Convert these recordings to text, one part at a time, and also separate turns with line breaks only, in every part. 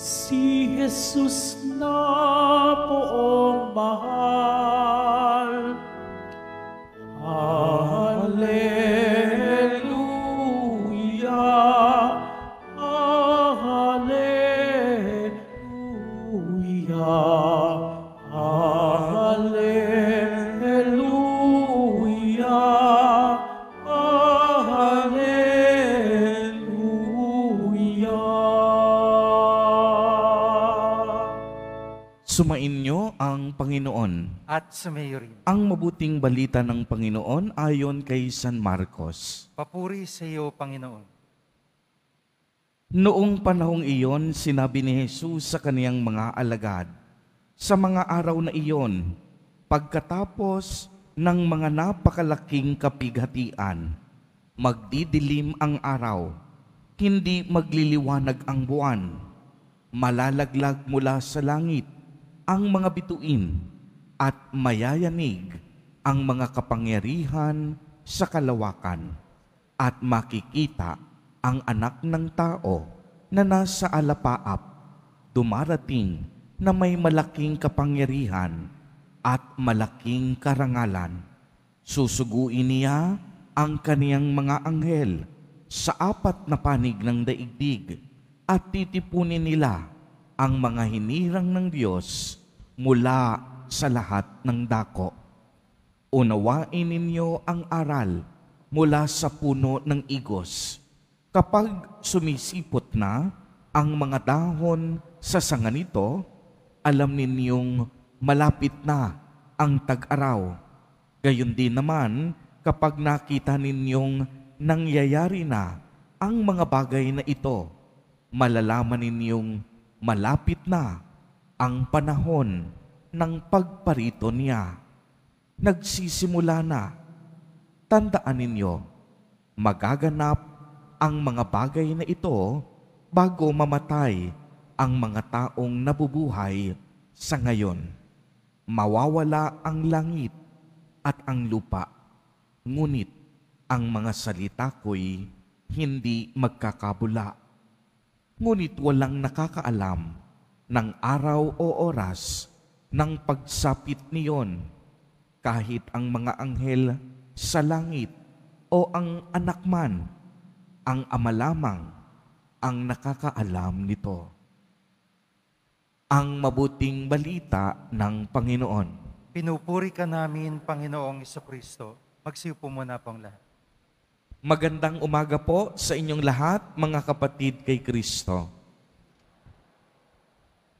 Si Jesus na poong mahal. Sumainyo ang Panginoon. At sumayo rin. Ang mabuting balita ng Panginoon ayon kay San Marcos. Papuri sa iyo, Panginoon. Noong panahong iyon, sinabi ni Jesus sa kaniyang mga alagad, Sa mga araw na iyon, pagkatapos ng mga napakalaking kapighatian, magdidilim ang araw, hindi magliliwanag ang buwan, malalaglag mula sa langit ang mga bituin at mayayanig ang mga kapangyarihan sa kalawakan at makikita ang anak ng tao na nasa alapaap dumarating na may malaking kapangyarihan at malaking karangalan. Susuguin niya ang kaniyang mga anghel sa apat na panig ng daigdig at titipunin nila ang mga hinirang ng Diyos mula sa lahat ng dako. Unawain ninyo ang aral mula sa puno ng igos. Kapag sumisipot na ang mga dahon sa sanga nito, alam ninyong malapit na ang tag-araw. Gayon din naman kapag nakita ninyong nangyayari na ang mga bagay na ito, malalaman ninyong malapit na ang panahon ng pagparito niya. Nagsisimula na. Tandaan ninyo, magaganap ang mga bagay na ito bago mamatay ang mga taong nabubuhay sa ngayon. Mawawala ang langit at ang lupa, ngunit ang mga salita ko'y hindi magkakabula. Ngunit walang nakakaalam ng araw o oras ng pagsapit niyon, kahit ang mga anghel sa langit o ang anak man, ang ama lamang ang nakakaalam nito. Ang mabuting balita ng Panginoon. Pinupuri ka namin, Panginoong Kristo. Magsiupo muna pong lahat. Magandang umaga po sa inyong lahat, mga kapatid kay Kristo.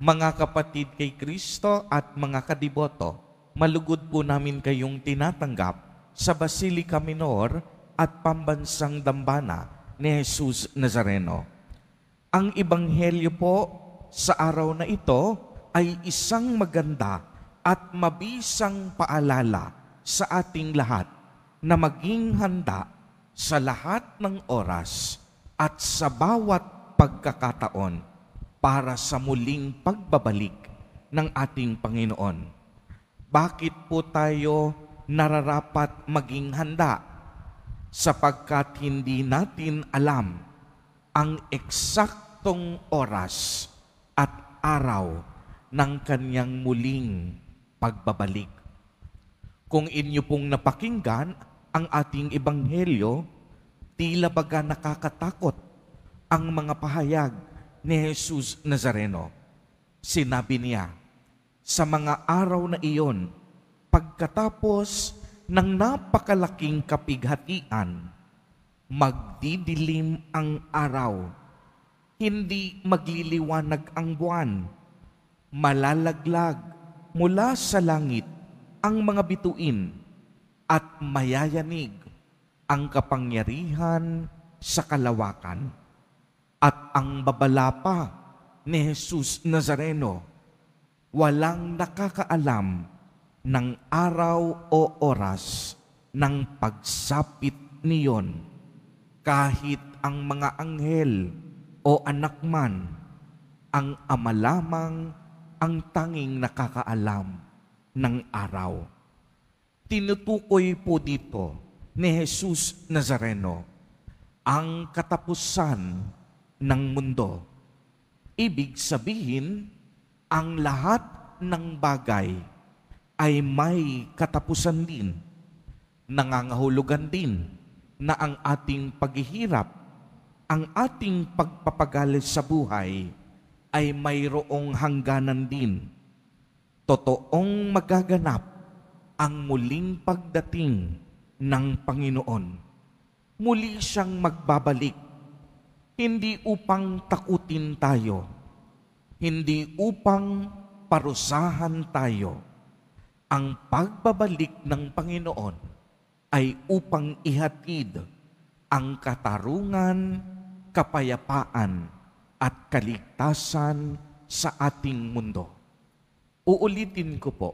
mga kapatid kay Kristo at mga kadiboto, malugod po namin kayong tinatanggap sa Basilica Minor at Pambansang Dambana ni Jesus Nazareno. Ang Ibanghelyo po sa araw na ito ay isang maganda at mabisang paalala sa ating lahat na maging handa sa lahat ng oras at sa bawat pagkakataon para sa muling pagbabalik ng ating Panginoon. Bakit po tayo nararapat maging handa? Sapagkat hindi natin alam ang eksaktong oras at araw ng kanyang muling pagbabalik. Kung inyo pong napakinggan ang ating ebanghelyo, tila baga nakakatakot ang mga pahayag ni Jesus Nazareno. Sinabi niya, sa mga araw na iyon, pagkatapos ng napakalaking kapighatian, magdidilim ang araw, hindi magliliwanag ang buwan, malalaglag mula sa langit ang mga bituin at mayayanig ang kapangyarihan sa kalawakan at ang babala pa ni Jesus Nazareno, walang nakakaalam ng araw o oras ng pagsapit niyon. Kahit ang mga anghel o anak man, ang ama lamang ang tanging nakakaalam ng araw. Tinutukoy po dito ni Jesus Nazareno ang katapusan ng mundo. Ibig sabihin, ang lahat ng bagay ay may katapusan din. Nangangahulugan din na ang ating paghihirap, ang ating pagpapagalis sa buhay ay mayroong hangganan din. Totoong magaganap ang muling pagdating ng Panginoon. Muli siyang magbabalik hindi upang takutin tayo, hindi upang parusahan tayo. Ang pagbabalik ng Panginoon ay upang ihatid ang katarungan, kapayapaan, at kaligtasan sa ating mundo. Uulitin ko po,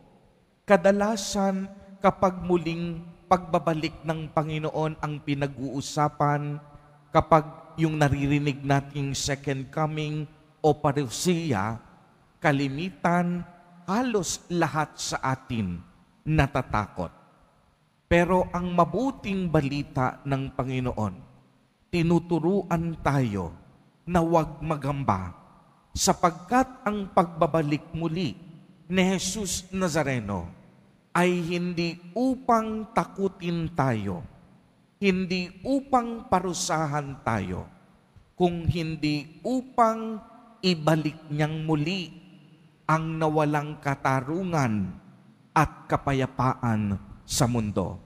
kadalasan kapag muling pagbabalik ng Panginoon ang pinag-uusapan, kapag yung naririnig nating second coming o parusiya, kalimitan, halos lahat sa atin natatakot. Pero ang mabuting balita ng Panginoon, tinuturuan tayo na huwag magamba sapagkat ang pagbabalik muli ni Jesus Nazareno ay hindi upang takutin tayo, hindi upang parusahan tayo, kung hindi upang ibalik niyang muli ang nawalang katarungan at kapayapaan sa mundo.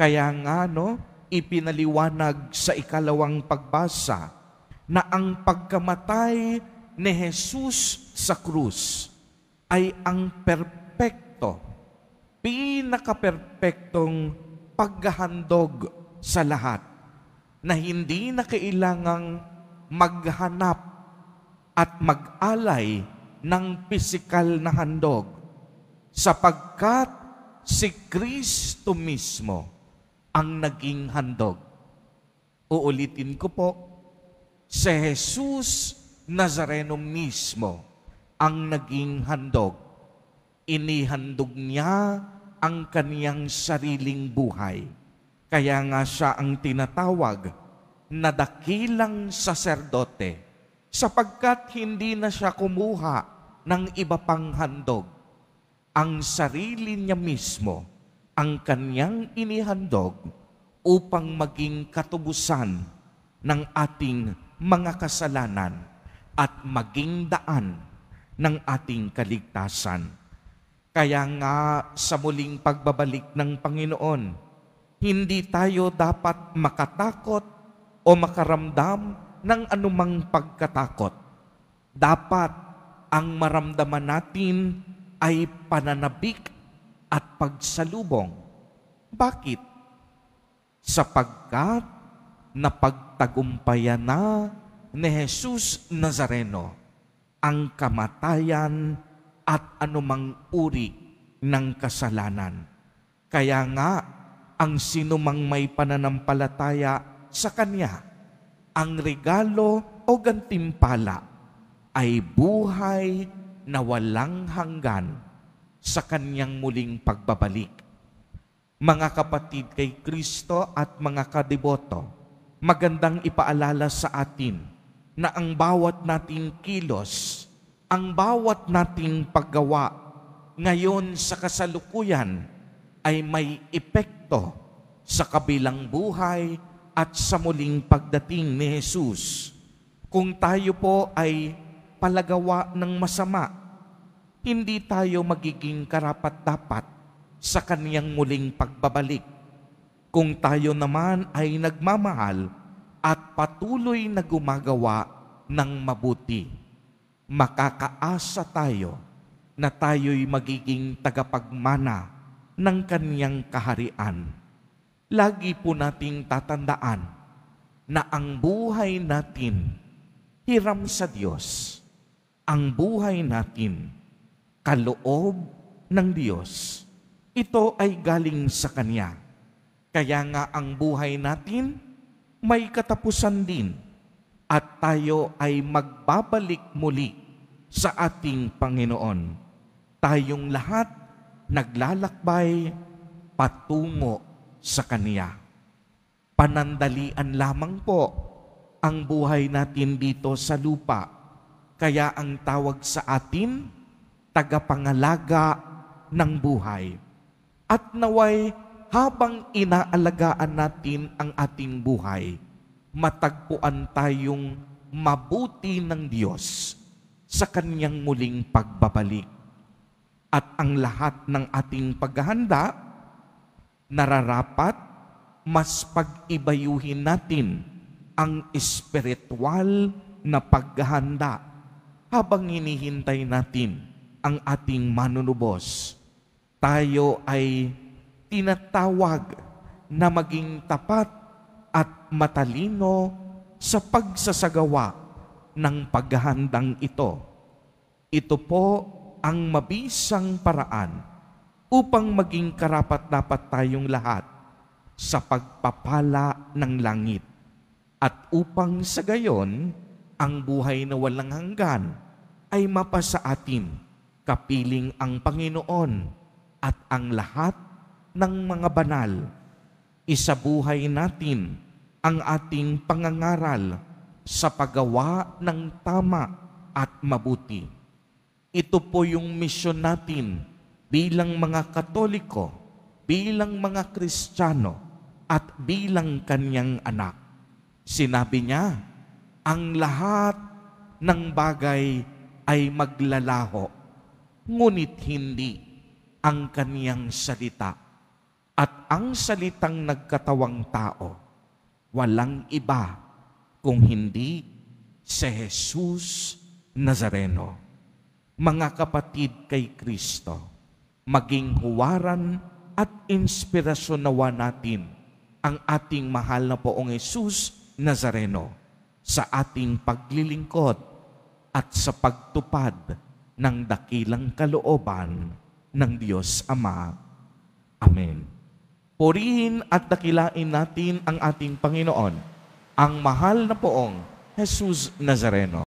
Kaya nga no, ipinaliwanag sa ikalawang pagbasa na ang pagkamatay ni Jesus sa krus ay ang perpekto, pinakaperpektong paghahandog sa lahat na hindi na kailangang maghanap at mag-alay ng pisikal na handog sapagkat si Kristo mismo ang naging handog. Uulitin ko po, si Jesus Nazareno mismo ang naging handog. Inihandog niya ang kaniyang sariling buhay kaya nga siya ang tinatawag na dakilang saserdote sapagkat hindi na siya kumuha ng iba pang handog. Ang sarili niya mismo ang kanyang inihandog upang maging katubusan ng ating mga kasalanan at maging daan ng ating kaligtasan. Kaya nga sa muling pagbabalik ng Panginoon, hindi tayo dapat makatakot o makaramdam ng anumang pagkatakot. Dapat ang maramdaman natin ay pananabik at pagsalubong. Bakit? Sapagkat napagtagumpayan na ni Jesus Nazareno ang kamatayan at anumang uri ng kasalanan. Kaya nga, ang sinumang may pananampalataya sa Kanya. Ang regalo o gantimpala ay buhay na walang hanggan sa Kanyang muling pagbabalik. Mga kapatid kay Kristo at mga kadiboto, magandang ipaalala sa atin na ang bawat nating kilos, ang bawat nating paggawa ngayon sa kasalukuyan ay may epekto sa kabilang buhay at sa muling pagdating ni Jesus. Kung tayo po ay palagawa ng masama, hindi tayo magiging karapat-dapat sa kaniyang muling pagbabalik. Kung tayo naman ay nagmamahal at patuloy na gumagawa ng mabuti, makakaasa tayo na tayo'y magiging tagapagmana ng kaniyang kaharian. Lagi po nating tatandaan na ang buhay natin hiram sa Diyos. Ang buhay natin, kaloob ng Diyos. Ito ay galing sa Kanya. Kaya nga ang buhay natin may katapusan din at tayo ay magbabalik muli sa ating Panginoon. Tayong lahat naglalakbay patungo sa Kaniya. Panandalian lamang po ang buhay natin dito sa lupa. Kaya ang tawag sa atin, tagapangalaga ng buhay. At naway, habang inaalagaan natin ang ating buhay, matagpuan tayong mabuti ng Diyos sa kanyang muling pagbabalik at ang lahat ng ating paghahanda, nararapat mas pag-ibayuhin natin ang espiritual na paghahanda habang hinihintay natin ang ating manunubos. Tayo ay tinatawag na maging tapat at matalino sa pagsasagawa ng paghahandang ito. Ito po ang mabisang paraan upang maging karapat-dapat tayong lahat sa pagpapala ng langit at upang sa gayon ang buhay na walang hanggan ay mapasa atin kapiling ang Panginoon at ang lahat ng mga banal. Isabuhay natin ang ating pangangaral sa paggawa ng tama at mabuti ito po yung misyon natin bilang mga Katoliko, bilang mga Kristiyano, at bilang kanyang anak. Sinabi niya, ang lahat ng bagay ay maglalaho, ngunit hindi ang kaniyang salita. At ang salitang nagkatawang tao, walang iba kung hindi si Jesus Nazareno mga kapatid kay Kristo, maging huwaran at inspirasyon nawa natin ang ating mahal na poong Yesus Nazareno sa ating paglilingkod at sa pagtupad ng dakilang kalooban ng Diyos Ama. Amen. Purihin at dakilain natin ang ating Panginoon, ang mahal na poong Jesus Nazareno.